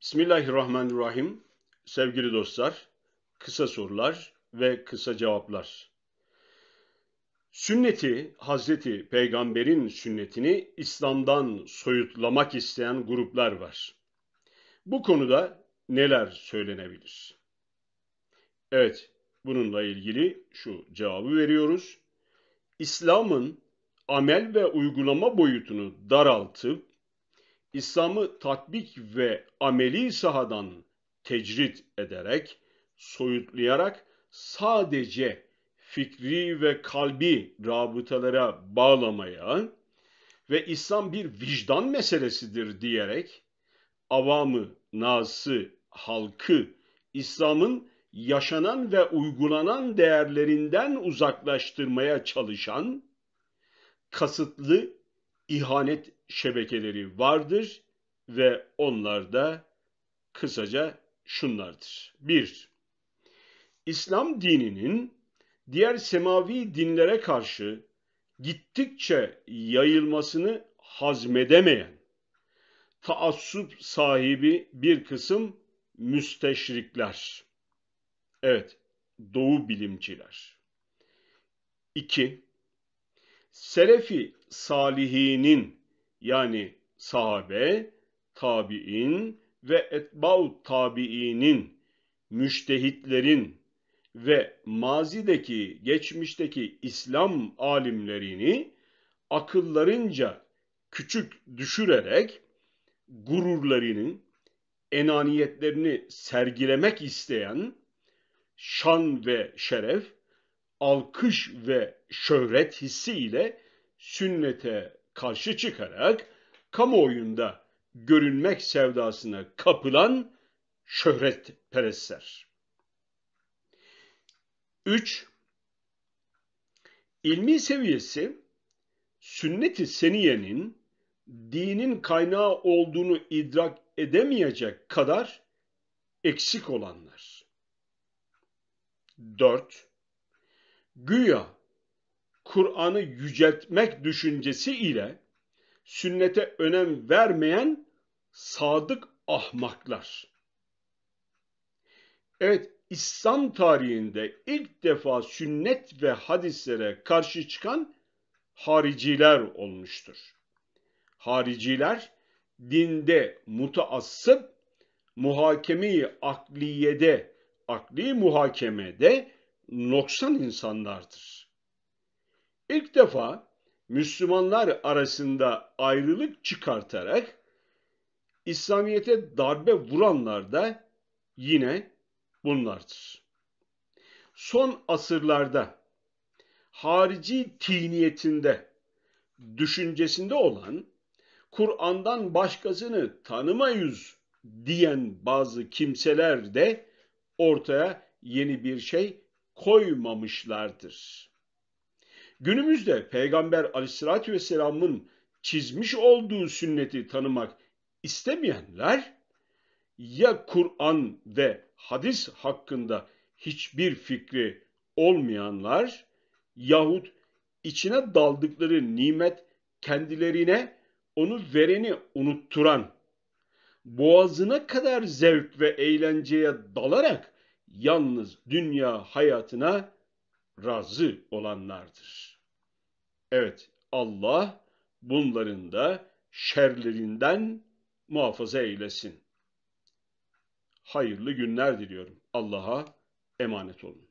Bismillahirrahmanirrahim. Sevgili dostlar, kısa sorular ve kısa cevaplar. Sünneti, Hazreti Peygamber'in sünnetini İslam'dan soyutlamak isteyen gruplar var. Bu konuda neler söylenebilir? Evet, bununla ilgili şu cevabı veriyoruz. İslam'ın amel ve uygulama boyutunu daraltıp İslam'ı tatbik ve ameli sahadan tecrit ederek, soyutlayarak sadece fikri ve kalbi rabıtalara bağlamaya ve İslam bir vicdan meselesidir diyerek avamı, nası, halkı İslam'ın yaşanan ve uygulanan değerlerinden uzaklaştırmaya çalışan kasıtlı ihanet şebekeleri vardır ve onlar da kısaca şunlardır. 1. İslam dininin diğer semavi dinlere karşı gittikçe yayılmasını hazmedemeyen, taassup sahibi bir kısım müsteşrikler. Evet, doğu bilimciler. 2. Selefi salihinin yani sahabe, tabi'in ve etbav tabi'inin, müştehitlerin ve mazideki, geçmişteki İslam alimlerini akıllarınca küçük düşürerek gururlarının, enaniyetlerini sergilemek isteyen şan ve şeref alkış ve şöhret hissiyle sünnete karşı çıkarak kamuoyunda görünmek sevdasına kapılan şöhretperestler. 3. İlmi seviyesi sünnet-i seniyenin dinin kaynağı olduğunu idrak edemeyecek kadar eksik olanlar. 4 güya Kur'an'ı yüceltmek düşüncesi ile sünnete önem vermeyen sadık ahmaklar. Evet, İslam tarihinde ilk defa sünnet ve hadislere karşı çıkan hariciler olmuştur. Hariciler dinde mutaassıp muhakemeyi akliyede, akli muhakemede noksan insanlardır. İlk defa Müslümanlar arasında ayrılık çıkartarak İslamiyet'e darbe vuranlar da yine bunlardır. Son asırlarda harici tiniyetinde, düşüncesinde olan Kur'an'dan başkasını tanımayız diyen bazı kimseler de ortaya yeni bir şey koymamışlardır. Günümüzde Peygamber aleyhissalatü vesselamın çizmiş olduğu sünneti tanımak istemeyenler ya Kur'an ve hadis hakkında hiçbir fikri olmayanlar yahut içine daldıkları nimet kendilerine onu vereni unutturan, boğazına kadar zevk ve eğlenceye dalarak yalnız dünya hayatına razı olanlardır. Evet Allah bunların da şerlerinden muhafaza eylesin. Hayırlı günler diliyorum. Allah'a emanet olun.